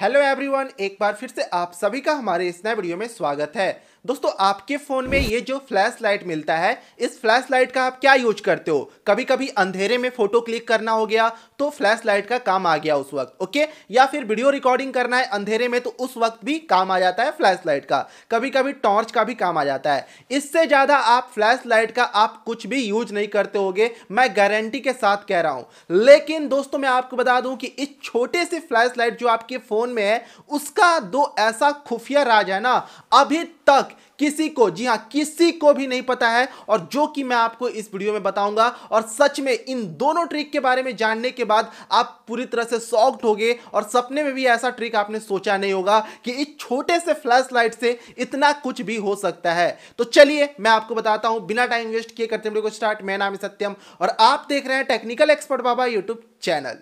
hello everyone एक बार फिर से आप सभी का हमारे इस नए वीडियो में स्वागत है दोस्तों आपके फ़ोन में ये जो फ्लैश लाइट मिलता है इस फ्लैश लाइट का आप क्या यूज करते हो कभी कभी अंधेरे में फ़ोटो क्लिक करना हो गया तो फ्लैश लाइट का काम आ गया उस वक्त ओके या फिर वीडियो रिकॉर्डिंग करना है अंधेरे में तो उस वक्त भी काम आ जाता है फ्लैश लाइट का कभी कभी टॉर्च का भी काम आ जाता है इससे ज़्यादा आप फ्लैश लाइट का आप कुछ भी यूज नहीं करते हो मैं गारंटी के साथ कह रहा हूं लेकिन दोस्तों मैं आपको बता दूं कि इस छोटे से फ्लैश लाइट जो आपके फ़ोन में है उसका दो ऐसा खुफिया राज है ना अभी तक किसी को जी हाँ किसी को भी नहीं पता है और जो कि मैं आपको इस वीडियो में बताऊंगा और सच में इन दोनों ट्रिक के बारे में जानने के बाद आप पूरी तरह से सॉक्ट होगे और सपने में भी ऐसा ट्रिक आपने सोचा नहीं होगा कि इस छोटे से फ्लैश लाइट से इतना कुछ भी हो सकता है तो चलिए मैं आपको बताता हूं बिना टाइम वेस्ट किए करते वीडियो स्टार्ट मैं नाम है सत्यम और आप देख रहे हैं टेक्निकल एक्सपर्ट बाबा यूट्यूब चैनल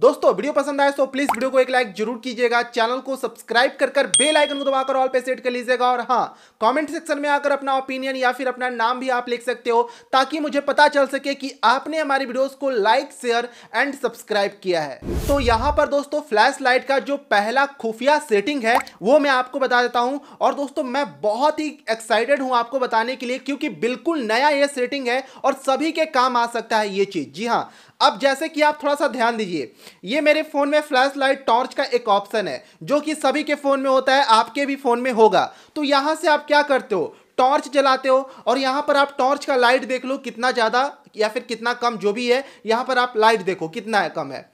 दोस्तों वीडियो पसंद आए तो प्लीज वीडियो को एक लाइक जरूर कीजिएगा चैनल को सब्सक्राइब कर कर बेल आइकन को दबाकर ऑल पे सेट कर लीजिएगा और हाँ कमेंट सेक्शन में आकर अपना ओपिनियन या फिर अपना नाम भी आप लिख सकते हो ताकि मुझे पता चल सके कि आपने हमारी वीडियोस को लाइक शेयर एंड सब्सक्राइब किया है तो यहाँ पर दोस्तों फ्लैश लाइट का जो पहला खुफिया सेटिंग है वो मैं आपको बता देता हूँ और दोस्तों मैं बहुत ही एक्साइटेड हूँ आपको बताने के लिए क्योंकि बिल्कुल नया ये सेटिंग है और सभी के काम आ सकता है ये चीज जी हाँ अब जैसे कि आप थोड़ा सा ध्यान दीजिए ये मेरे फ़ोन में फ्लैश लाइट टॉर्च का एक ऑप्शन है जो कि सभी के फ़ोन में होता है आपके भी फ़ोन में होगा तो यहाँ से आप क्या करते हो टॉर्च जलाते हो और यहाँ पर आप टॉर्च का लाइट देख लो कितना ज़्यादा या फिर कितना कम जो भी है यहाँ पर आप लाइट देखो कितना है कम है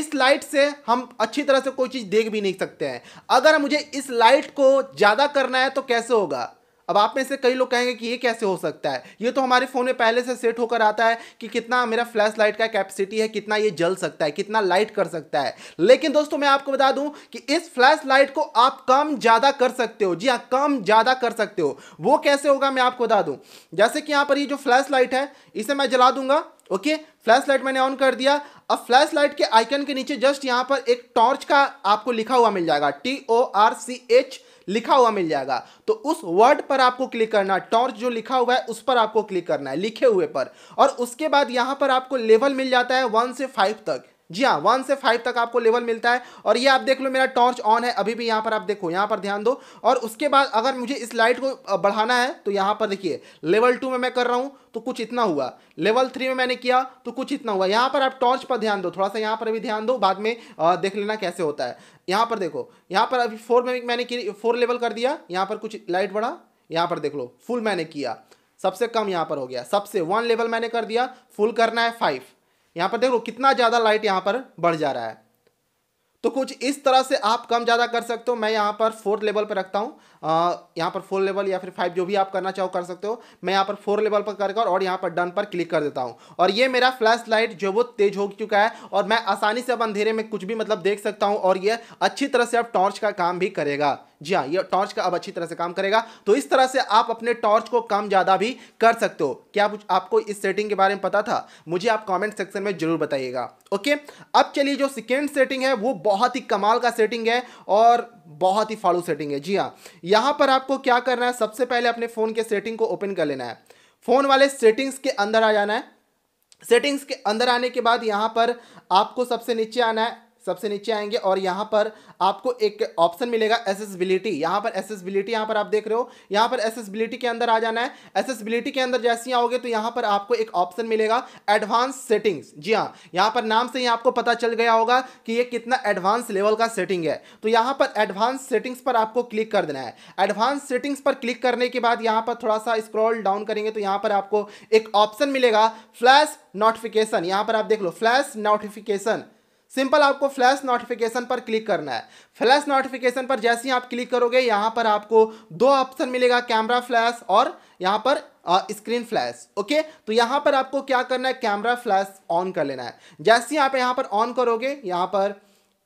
इस लाइट से हम अच्छी तरह से कोई चीज़ देख भी नहीं सकते हैं अगर मुझे इस लाइट को ज़्यादा करना है तो कैसे होगा अब आप में से कई लोग कहेंगे कि ये कैसे हो सकता है ये तो हमारे फ़ोन में पहले से सेट होकर आता है कि कितना मेरा फ्लैश लाइट का कैपेसिटी है कितना ये जल सकता है कितना लाइट कर सकता है लेकिन दोस्तों मैं आपको बता दूं कि इस फ्लैश लाइट को आप कम ज़्यादा कर सकते हो जी हाँ कम ज़्यादा कर सकते हो वो कैसे होगा मैं आपको बता दूँ जैसे कि यहाँ पर ये जो फ्लैश लाइट है इसे मैं जला दूंगा ओके फ्लैश लाइट मैंने ऑन कर दिया अब फ्लैश लाइट के आइकन के नीचे जस्ट यहाँ पर एक टॉर्च का आपको लिखा हुआ मिल जाएगा T O R C H लिखा हुआ मिल जाएगा तो उस वर्ड पर आपको क्लिक करना है टॉर्च जो लिखा हुआ है उस पर आपको क्लिक करना है लिखे हुए पर और उसके बाद यहाँ पर आपको लेवल मिल जाता है वन से फाइव तक जी हाँ वन से फाइव तक आपको लेवल मिलता है और ये आप देख लो मेरा टॉर्च ऑन है अभी भी यहाँ पर आप देखो यहाँ पर ध्यान दो और उसके बाद अगर मुझे इस लाइट को बढ़ाना है तो यहाँ पर देखिए लेवल टू में मैं कर रहा हूँ तो कुछ इतना हुआ लेवल थ्री में मैंने किया तो कुछ इतना हुआ यहाँ पर आप टॉर्च पर ध्यान दो थोड़ा सा यहाँ पर भी ध्यान दो बाद में देख लेना कैसे होता है यहाँ पर देखो यहाँ पर अभी फोर में मैंने फोर लेवल कर दिया यहाँ पर कुछ लाइट बढ़ा यहाँ पर देख लो फुल मैंने किया सबसे कम यहाँ पर हो गया सबसे वन लेवल मैंने कर दिया फुल करना है फाइव यहाँ पर देख लो कितना ज़्यादा लाइट यहाँ पर बढ़ जा रहा है तो कुछ इस तरह से आप कम ज़्यादा कर सकते हो मैं यहाँ पर फोर्थ लेवल पर रखता हूँ यहाँ पर फोर लेवल या फिर फाइव जो भी आप करना चाहो कर सकते हो मैं यहाँ पर फोर लेवल पर कर और यहाँ पर डन पर क्लिक कर देता हूँ और ये मेरा फ्लैश लाइट जो वो तेज हो चुका है और मैं आसानी से अब अंधेरे में कुछ भी मतलब देख सकता हूँ और ये अच्छी तरह से अब टॉर्च का काम भी करेगा जी हाँ ये टॉर्च का अब अच्छी तरह से काम करेगा तो इस तरह से आप अपने टॉर्च को कम ज़्यादा भी कर सकते हो क्या आपको इस सेटिंग के बारे में पता था मुझे आप कमेंट सेक्शन में ज़रूर बताइएगा ओके अब चलिए जो सेकेंड सेटिंग है वो बहुत ही कमाल का सेटिंग है और बहुत ही फाड़ू सेटिंग है जी हाँ यहाँ पर आपको क्या करना है सबसे पहले अपने फ़ोन के सेटिंग को ओपन कर लेना है फ़ोन वाले सेटिंग्स के अंदर आ जाना है सेटिंग्स के अंदर आने के बाद यहाँ पर आपको सबसे नीचे आना है सबसे नीचे आएंगे और यहाँ पर आपको एक ऑप्शन मिलेगा एसेसबिलिटी यहाँ पर एसेसबिलिटी यहाँ पर आप देख रहे हो यहाँ पर एसेसबिलिटी के अंदर आ जाना है एसेसबिलिटी के अंदर जैसे ही आओगे तो यहाँ पर आपको एक ऑप्शन मिलेगा एडवांस सेटिंग्स जी हाँ यहाँ पर नाम से ही आपको पता चल गया होगा कि ये कितना एडवांस लेवल का सेटिंग है तो यहाँ पर एडवांस सेटिंग्स पर आपको क्लिक कर देना है एडवांस सेटिंग्स पर क्लिक करने के बाद यहाँ पर थोड़ा सा स्क्रॉल डाउन करेंगे तो यहाँ पर आपको एक ऑप्शन मिलेगा फ्लैश नोटिफिकेशन यहाँ पर आप देख लो फ्लैश नोटिफिकेशन सिंपल आपको फ्लैश नोटिफिकेशन पर क्लिक करना है फ्लैश नोटिफिकेशन पर जैसे ही आप क्लिक करोगे यहाँ पर आपको दो ऑप्शन मिलेगा कैमरा फ्लैश और यहाँ पर स्क्रीन फ्लैश ओके तो यहाँ पर आपको क्या करना है कैमरा फ्लैश ऑन कर लेना है जैसे ही आप यहाँ पर ऑन करोगे यहाँ पर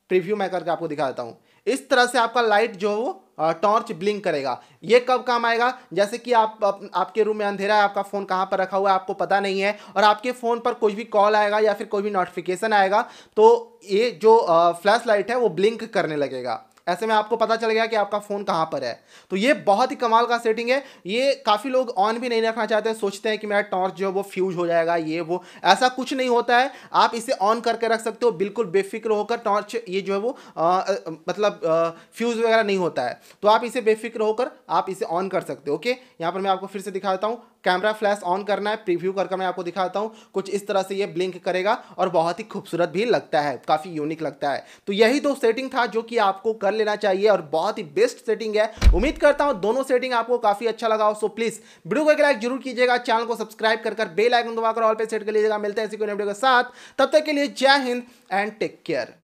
प्रिव्यू मैं करके आपको दिखा देता हूँ इस तरह से आपका लाइट जो है वो टॉर्च ब्लिंक करेगा ये कब काम आएगा जैसे कि आप, आप आपके रूम में अंधेरा है आपका फ़ोन कहाँ पर रखा हुआ है आपको पता नहीं है और आपके फ़ोन पर कोई भी कॉल आएगा या फिर कोई भी नोटिफिकेशन आएगा तो ये जो फ्लैश लाइट है वो ब्लिंक करने लगेगा ऐसे में आपको पता चल गया कि आपका फ़ोन कहाँ पर है तो ये बहुत ही कमाल का सेटिंग है ये काफ़ी लोग ऑन भी नहीं रखना चाहते हैं सोचते हैं कि मेरा टॉर्च जो है वो फ्यूज हो जाएगा ये वो ऐसा कुछ नहीं होता है आप इसे ऑन करके रख सकते हो बिल्कुल बेफिक्र होकर टॉर्च ये जो है वो आ, आ, मतलब फ्यूज़ वगैरह नहीं होता है तो आप इसे बेफिक्र होकर आप इसे ऑन कर सकते हो ओके यहाँ पर मैं आपको फिर से दिखा देता हूँ कैमरा फ्लैश ऑन करना है प्रीव्यू करके मैं आपको दिखाता हूँ कुछ इस तरह से ये ब्लिंक करेगा और बहुत ही खूबसूरत भी लगता है काफ़ी यूनिक लगता है तो यही दो सेटिंग था जो कि आपको कर लेना चाहिए और बहुत ही बेस्ट सेटिंग है उम्मीद करता हूँ दोनों सेटिंग आपको काफ़ी अच्छा लगा हो सो प्लीज़ वीडियो को एक लाइक जरूर कीजिएगा चैनल को सब्सक्राइब कर कर बेल आइकन दबाकर ऑल पे सेट कर लीजिएगा मिलते हैं इसी को वीडियो के साथ तब तक के लिए जय हिंद एंड टेक केयर